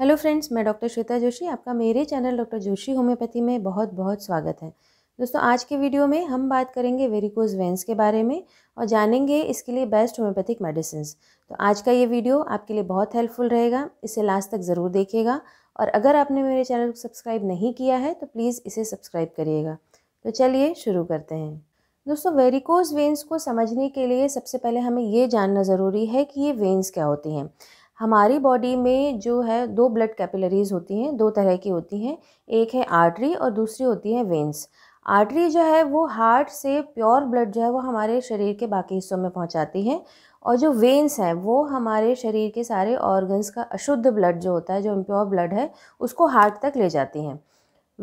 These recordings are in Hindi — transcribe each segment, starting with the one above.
हेलो फ्रेंड्स मैं डॉक्टर श्वेता जोशी आपका मेरे चैनल डॉक्टर जोशी होम्योपैथी में बहुत बहुत स्वागत है दोस्तों आज के वीडियो में हम बात करेंगे वेरिकोज वेंस के बारे में और जानेंगे इसके लिए बेस्ट होम्योपैथिक मेडिसिन तो आज का ये वीडियो आपके लिए बहुत हेल्पफुल रहेगा इसे लास्ट तक ज़रूर देखिएगा और अगर आपने मेरे चैनल को सब्सक्राइब नहीं किया है तो प्लीज़ इसे सब्सक्राइब करिएगा तो चलिए शुरू करते हैं दोस्तों वेरिकोज वेंस को समझने के लिए सबसे पहले हमें ये जानना ज़रूरी है कि ये वेंस क्या होती हैं हमारी बॉडी में जो है दो ब्लड कैपिलरीज़ होती हैं दो तरह की होती हैं एक है आर्टरी और दूसरी होती है वेंस आर्टरी जो है वो हार्ट से प्योर ब्लड जो है वो हमारे शरीर के बाकी हिस्सों में पहुंचाती है और जो वेंस हैं वो हमारे शरीर के सारे ऑर्गन्स का अशुद्ध ब्लड जो होता है जो इम्प्योर ब्लड है उसको हार्ट तक ले जाती हैं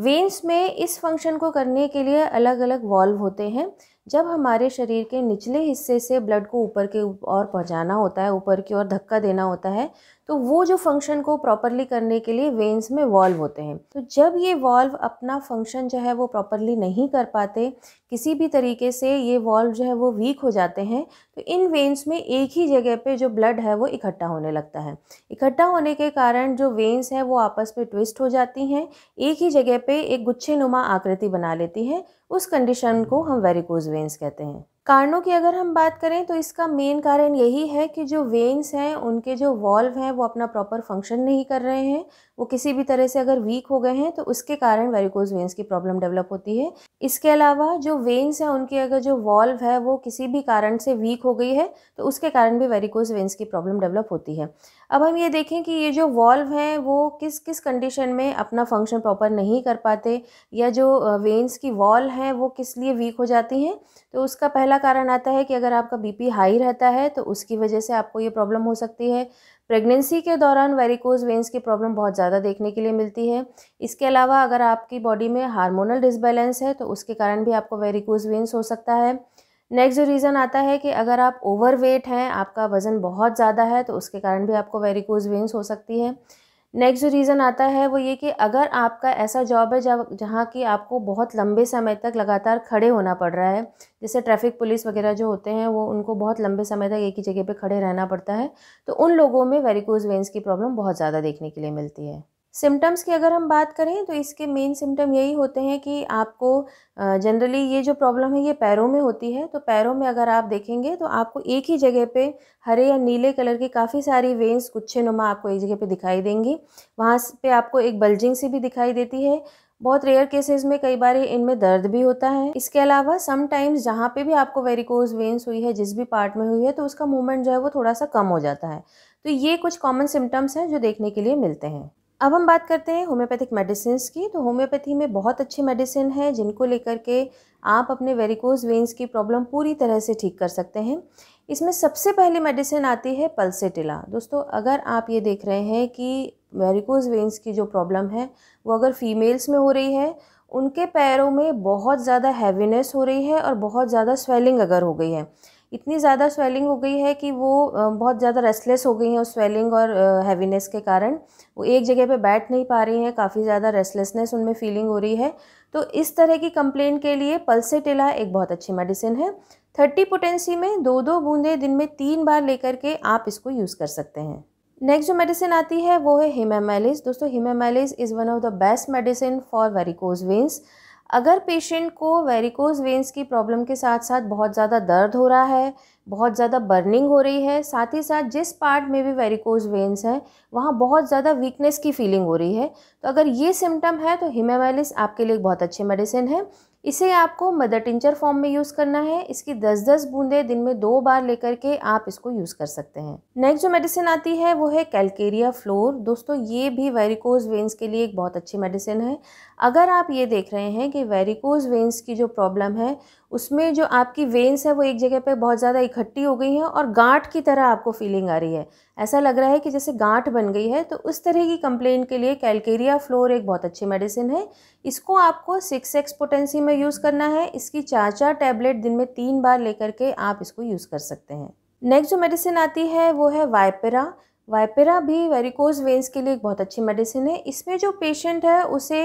वेंस में इस फंक्शन को करने के लिए अलग अलग वॉल्व होते हैं जब हमारे शरीर के निचले हिस्से से ब्लड को ऊपर के ओर पहुंचाना होता है ऊपर की ओर धक्का देना होता है तो वो जो फंक्शन को प्रॉपरली करने के लिए वेंस में वॉल्व होते हैं तो जब ये वॉल्व अपना फंक्शन जो है वो प्रॉपरली नहीं कर पाते किसी भी तरीके से ये वॉल्व जो है वो वीक हो जाते हैं तो इन वेंस में एक ही जगह पे जो ब्लड है वो इकट्ठा होने लगता है इकट्ठा होने के कारण जो वेंस है वो आपस में ट्विस्ट हो जाती हैं एक ही जगह पे एक गुच्छे नुमा आकृति बना लेती हैं उस कंडीशन को हम वेरिकोज वेंस कहते हैं कारणों की अगर हम बात करें तो इसका मेन कारण यही है कि जो वेन्स हैं उनके जो वॉल्व हैं वो अपना प्रॉपर फंक्शन नहीं कर रहे हैं वो किसी भी तरह से अगर वीक हो गए हैं तो उसके कारण वेरिकोज वेन्स की प्रॉब्लम डेवलप होती है इसके अलावा जो वेन्स हैं उनके अगर जो वॉल्व है वो किसी भी कारण से वीक हो गई है तो उसके कारण भी वेरिकोज वेन्स की प्रॉब्लम डेवलप होती है अब हम ये देखें कि ये जो वॉल्व हैं वो किस किस कंडीशन में अपना फंक्शन प्रॉपर नहीं कर पाते या जो वेंस की वॉल हैं वो किस लिए वीक हो जाती हैं तो उसका पहला कारण आता है कि अगर आपका बीपी हाई रहता है तो उसकी वजह से आपको ये प्रॉब्लम हो सकती है प्रेगनेंसी के दौरान वेरिकोज वेंस की प्रॉब्लम बहुत ज़्यादा देखने के लिए मिलती है इसके अलावा अगर आपकी बॉडी में हारमोनल डिसबैलेंस है तो उसके कारण भी आपको वेरिकोज वेंस हो सकता है नेक्स्ट जो रीज़न आता है कि अगर आप ओवरवेट हैं आपका वज़न बहुत ज़्यादा है तो उसके कारण भी आपको वेरिकोज वेंस हो सकती है नेक्स्ट जो रीज़न आता है वो ये कि अगर आपका ऐसा जॉब है जब जहाँ की आपको बहुत लंबे समय तक लगातार खड़े होना पड़ रहा है जैसे ट्रैफिक पुलिस वगैरह जो होते हैं वो उनको बहुत लंबे समय तक एक ही जगह पे खड़े रहना पड़ता है तो उन लोगों में वेरिकोज वेंस की प्रॉब्लम बहुत ज़्यादा देखने के लिए मिलती है सिम्टम्स की अगर हम बात करें तो इसके मेन सिम्टम यही होते हैं कि आपको जनरली ये जो प्रॉब्लम है ये पैरों में होती है तो पैरों में अगर आप देखेंगे तो आपको एक ही जगह पे हरे या नीले कलर की काफ़ी सारी वेंस गुच्छे नुमा आपको एक जगह पे दिखाई देंगी वहाँ पे आपको एक बल्जिंग सी भी दिखाई देती है बहुत रेयर केसेस में कई बार इनमें दर्द भी होता है इसके अलावा समटाइम्स जहाँ पे भी आपको वेरिकोज वेंस हुई है जिस भी पार्ट में हुई है तो उसका मूवमेंट जो है वो थोड़ा सा कम हो जाता है तो ये कुछ कॉमन सिम्टम्स हैं जो देखने के लिए मिलते हैं अब हम बात करते हैं होम्योपैथिक मेडिसिन की तो होम्योपैथी में बहुत अच्छी मेडिसिन है जिनको लेकर के आप अपने वेरिकोज वेंस की प्रॉब्लम पूरी तरह से ठीक कर सकते हैं इसमें सबसे पहली मेडिसिन आती है पल्सेटिला दोस्तों अगर आप ये देख रहे हैं कि वेरिकोज वेंस की जो प्रॉब्लम है वो अगर फीमेल्स में हो रही है उनके पैरों में बहुत ज़्यादा हैवीनेस हो रही है और बहुत ज़्यादा स्वेलिंग अगर हो गई है इतनी ज़्यादा स्वेलिंग हो गई है कि वो बहुत ज़्यादा रेस्टलेस हो गई हैं उस स्वेलिंग और हैवीनेस के कारण वो एक जगह पे बैठ नहीं पा रही हैं काफ़ी ज़्यादा रेस्टलेसनेस उनमें फीलिंग हो रही है तो इस तरह की कंप्लेंट के लिए पल्सेटिला एक बहुत अच्छी मेडिसिन है थर्टी पोटेंसी में दो दो बूंदे दिन में तीन बार लेकर के आप इसको यूज़ कर सकते हैं नेक्स्ट जो मेडिसिन आती है वो है हिमामेलिस दोस्तों hamamelis is one of the best medicine for varicose veins अगर पेशेंट को वेरिकोज वेंस की प्रॉब्लम के साथ साथ बहुत ज़्यादा दर्द हो रहा है बहुत ज़्यादा बर्निंग हो रही है साथ ही साथ जिस पार्ट में भी वेरिकोज वेंस है वहाँ बहुत ज़्यादा वीकनेस की फीलिंग हो रही है तो अगर ये सिम्टम है तो हिमेमेलिस आपके लिए एक बहुत अच्छी मेडिसिन है इसे आपको मदर टिंचर फॉर्म में यूज़ करना है इसकी 10-10 बूंदे दिन में दो बार लेकर के आप इसको यूज़ कर सकते हैं नेक्स्ट जो मेडिसिन आती है वो है कैलकेरिया फ्लोर दोस्तों ये भी वेरिकोज वेंस के लिए एक बहुत अच्छी मेडिसिन है अगर आप ये देख रहे हैं कि वेरिकोज वेंस की जो प्रॉब्लम है उसमें जो आपकी वेन्स है वो एक जगह पे बहुत ज़्यादा इकट्ठी हो गई हैं और गांठ की तरह आपको फीलिंग आ रही है ऐसा लग रहा है कि जैसे गांठ बन गई है तो उस तरह की कंप्लेन के लिए कैलकेरिया फ्लोर एक बहुत अच्छी मेडिसिन है इसको आपको सिक्स एक्स पोटेंसी में यूज़ करना है इसकी चार चार टैबलेट दिन में तीन बार लेकर के आप इसको यूज़ कर सकते हैं नेक्स्ट जो मेडिसिन आती है वो है वाइपेरा वाइपेरा भी वेरिकोज वेंस के लिए एक बहुत अच्छी मेडिसिन है इसमें जो पेशेंट है उसे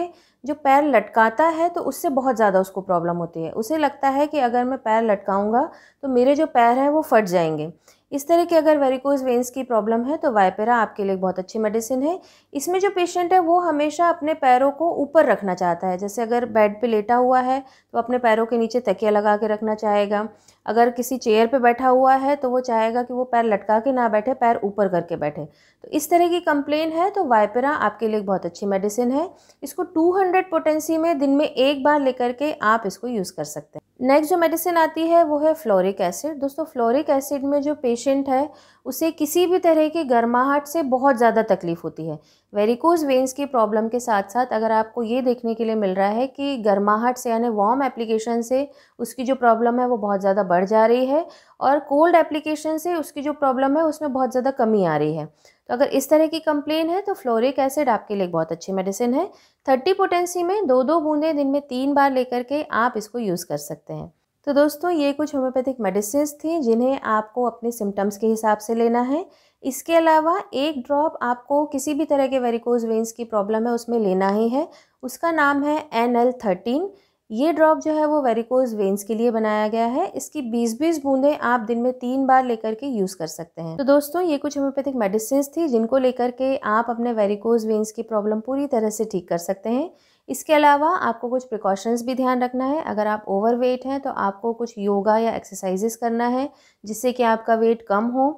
जो पैर लटकाता है तो उससे बहुत ज़्यादा उसको प्रॉब्लम होती है उसे लगता है कि अगर मैं पैर लटकाऊंगा तो मेरे जो पैर हैं वो फट जाएंगे इस तरह की अगर वेरिकोज वेंस की प्रॉब्लम है तो वाइपेरा आपके लिए बहुत अच्छी मेडिसिन है इसमें जो पेशेंट है वो हमेशा अपने पैरों को ऊपर रखना चाहता है जैसे अगर बेड पे लेटा हुआ है तो अपने पैरों के नीचे तकिया लगा के रखना चाहेगा अगर किसी चेयर पे बैठा हुआ है तो वो चाहेगा कि वो पैर लटका के ना बैठे पैर ऊपर करके बैठे तो इस तरह की कंप्लेन है तो वाइपेरा आपके लिए बहुत अच्छी मेडिसिन है इसको 200 पोटेंसी में दिन में एक बार लेकर के आप इसको यूज़ कर सकते हैं नेक्स्ट जो मेडिसिन आती है वो है फ्लोरिक एसिड दोस्तों फ्लोरिक एसिड में जो पेशेंट है उसे किसी भी तरह की गर्माहट से बहुत ज़्यादा तकलीफ़ होती है वेरिकोज वेंस की प्रॉब्लम के साथ साथ अगर आपको ये देखने के लिए मिल रहा है कि गर्माहट से यानी वार्म एप्लीकेशन से उसकी जो प्रॉब्लम है वो बहुत ज़्यादा बढ़ जा रही है और कोल्ड एप्लीकेशन से उसकी जो प्रॉब्लम है उसमें बहुत ज़्यादा कमी आ रही है तो अगर इस तरह की कंप्लेन है तो फ्लोरिक एसिड आपके लिए बहुत अच्छी मेडिसिन है थर्टी पोटेंसी में दो दो बूंदें दिन में तीन बार लेकर के आप इसको यूज़ कर सकते हैं तो दोस्तों ये कुछ होम्योपैथिक मेडिसिन थी जिन्हें आपको अपने सिम्टम्स के हिसाब से लेना है इसके अलावा एक ड्रॉप आपको किसी भी तरह के वेरिकोज वेंस की प्रॉब्लम है उसमें लेना ही है उसका नाम है एन एल थर्टीन ये ड्रॉप जो है वो वेरिकोज वेन्स के लिए बनाया गया है इसकी बीस बीस बूंदें आप दिन में तीन बार लेकर के यूज़ कर सकते हैं तो दोस्तों ये कुछ होम्योपैथिक मेडिसिन थी जिनको लेकर के आप अपने वेरिकोज वेन्स की प्रॉब्लम पूरी तरह से ठीक कर सकते हैं इसके अलावा आपको कुछ प्रिकॉशंस भी ध्यान रखना है अगर आप ओवरवेट हैं तो आपको कुछ योगा या एक्सरसाइजेस करना है जिससे कि आपका वेट कम हो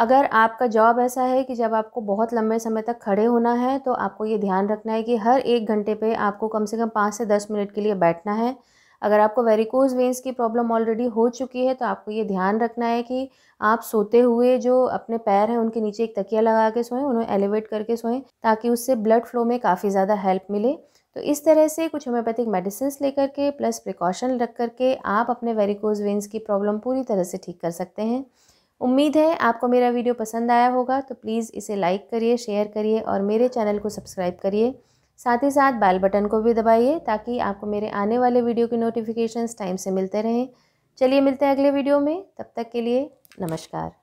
अगर आपका जॉब ऐसा है कि जब आपको बहुत लंबे समय तक खड़े होना है तो आपको ये ध्यान रखना है कि हर एक घंटे पे आपको कम से कम पाँच से दस मिनट के लिए बैठना है अगर आपको वेरिकोज वेंस की प्रॉब्लम ऑलरेडी हो चुकी है तो आपको ये ध्यान रखना है कि आप सोते हुए जो अपने पैर हैं उनके नीचे एक तकिया लगा के सोएं उन्हें एलिवेट करके सोएं ताकि उससे ब्लड फ्लो में काफ़ी ज़्यादा हेल्प मिले तो इस तरह से कुछ होम्योपैथिक मेडिसिन लेकर के प्लस प्रिकॉशन रख करके आप अपने वेरिकोज वेंस की प्रॉब्लम पूरी तरह से ठीक कर सकते हैं उम्मीद है आपको मेरा वीडियो पसंद आया होगा तो प्लीज़ इसे लाइक करिए शेयर करिए और मेरे चैनल को सब्सक्राइब करिए साथ ही साथ बैल बटन को भी दबाइए ताकि आपको मेरे आने वाले वीडियो की नोटिफिकेशंस टाइम से मिलते रहें चलिए मिलते हैं अगले वीडियो में तब तक के लिए नमस्कार